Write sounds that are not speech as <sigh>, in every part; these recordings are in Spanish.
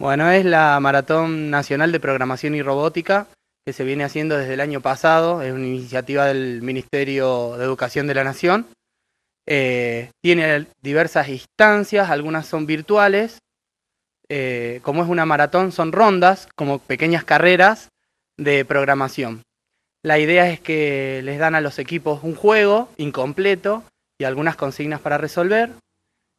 Bueno, es la Maratón Nacional de Programación y Robótica que se viene haciendo desde el año pasado, es una iniciativa del Ministerio de Educación de la Nación. Eh, tiene diversas instancias, algunas son virtuales, eh, como es una maratón, son rondas, como pequeñas carreras de programación. La idea es que les dan a los equipos un juego incompleto y algunas consignas para resolver.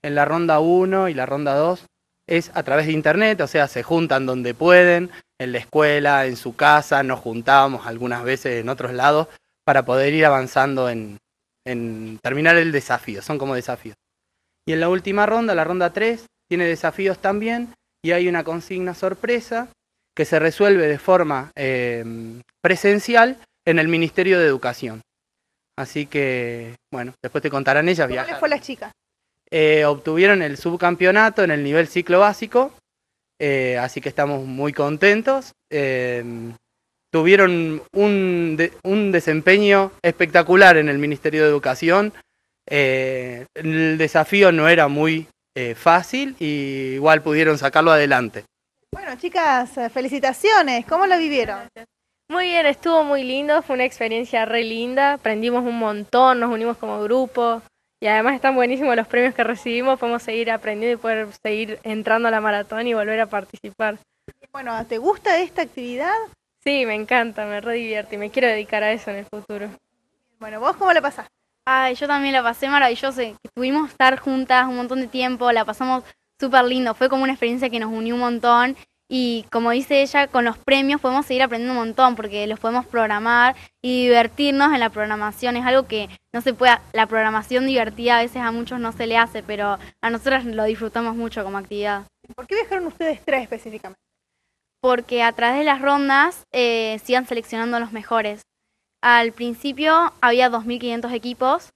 En la ronda 1 y la ronda 2 es a través de internet, o sea, se juntan donde pueden, en la escuela, en su casa, nos juntábamos algunas veces en otros lados para poder ir avanzando en, en terminar el desafío, son como desafíos. Y en la última ronda, la ronda 3, tiene desafíos también y hay una consigna sorpresa que se resuelve de forma eh, presencial en el Ministerio de Educación. Así que, bueno, después te contarán ellas. ¿Cómo les fue la las chicas? Eh, obtuvieron el subcampeonato en el nivel ciclo básico, eh, así que estamos muy contentos. Eh, tuvieron un, desempeño espectacular en el Ministerio de Educación. el desafío no era muy fácil y igual pudieron sacarlo adelante. Bueno, chicas, felicitaciones. ¿Cómo lo vivieron? Muy bien, estuvo muy lindo, fue una experiencia re linda, aprendimos un montón, nos unimos como grupo, y además están buenísimos los premios que recibimos, podemos seguir aprendiendo y poder seguir entrando a la maratón y volver a participar. Bueno, ¿te gusta esta actividad? Sí, me encanta, me re y me quiero dedicar a eso en el futuro. Bueno, ¿vos cómo la pasás? Ay, yo también la pasé maravillosa estuvimos estar juntas un montón de tiempo, la pasamos súper lindo. Fue como una experiencia que nos unió un montón y como dice ella, con los premios podemos seguir aprendiendo un montón porque los podemos programar y divertirnos en la programación. Es algo que no se puede, la programación divertida a veces a muchos no se le hace, pero a nosotras lo disfrutamos mucho como actividad. ¿Por qué viajaron ustedes tres específicamente? Porque a través de las rondas eh, sigan seleccionando los mejores. Al principio había 2.500 equipos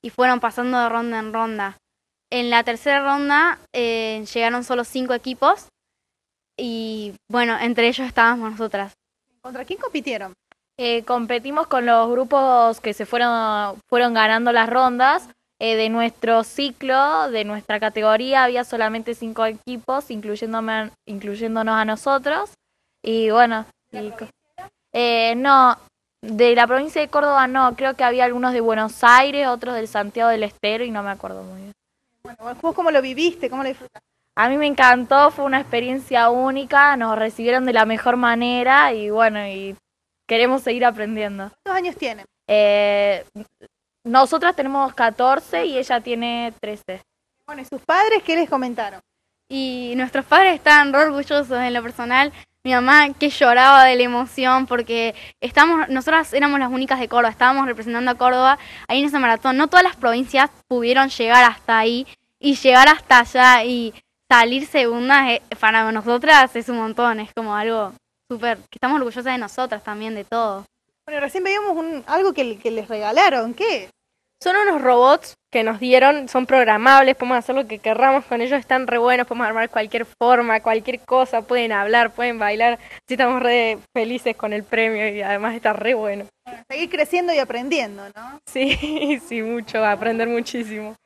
y fueron pasando de ronda en ronda. En la tercera ronda eh, llegaron solo cinco equipos y bueno, entre ellos estábamos nosotras. ¿Contra quién compitieron? Eh, competimos con los grupos que se fueron, fueron ganando las rondas. Eh, de nuestro ciclo, de nuestra categoría, había solamente cinco equipos, incluyéndome, incluyéndonos a nosotros. Y bueno, eh, no, de la provincia de Córdoba no, creo que había algunos de Buenos Aires, otros del Santiago del Estero y no me acuerdo muy bien. Bueno, ¿cómo lo viviste? ¿Cómo lo disfrutaste? A mí me encantó, fue una experiencia única, nos recibieron de la mejor manera y bueno, y queremos seguir aprendiendo. ¿Cuántos años tienen? Eh, nosotras tenemos 14 y ella tiene 13. Bueno, ¿y sus padres qué les comentaron? Y nuestros padres están orgullosos en lo personal. Mi mamá que lloraba de la emoción porque estamos, nosotras éramos las únicas de Córdoba, estábamos representando a Córdoba ahí en esa maratón. No todas las provincias pudieron llegar hasta ahí y llegar hasta allá y salir segunda para nosotras es un montón, es como algo súper, que estamos orgullosas de nosotras también, de todo. Bueno, recién veíamos algo que, les regalaron, ¿qué? Son unos robots que nos dieron, son programables, podemos hacer lo que querramos con ellos, están re buenos, podemos armar cualquier forma, cualquier cosa, pueden hablar, pueden bailar, sí estamos re felices con el premio y además está re bueno. bueno seguir creciendo y aprendiendo, ¿no? Sí, <laughs> sí, mucho, aprender muchísimo.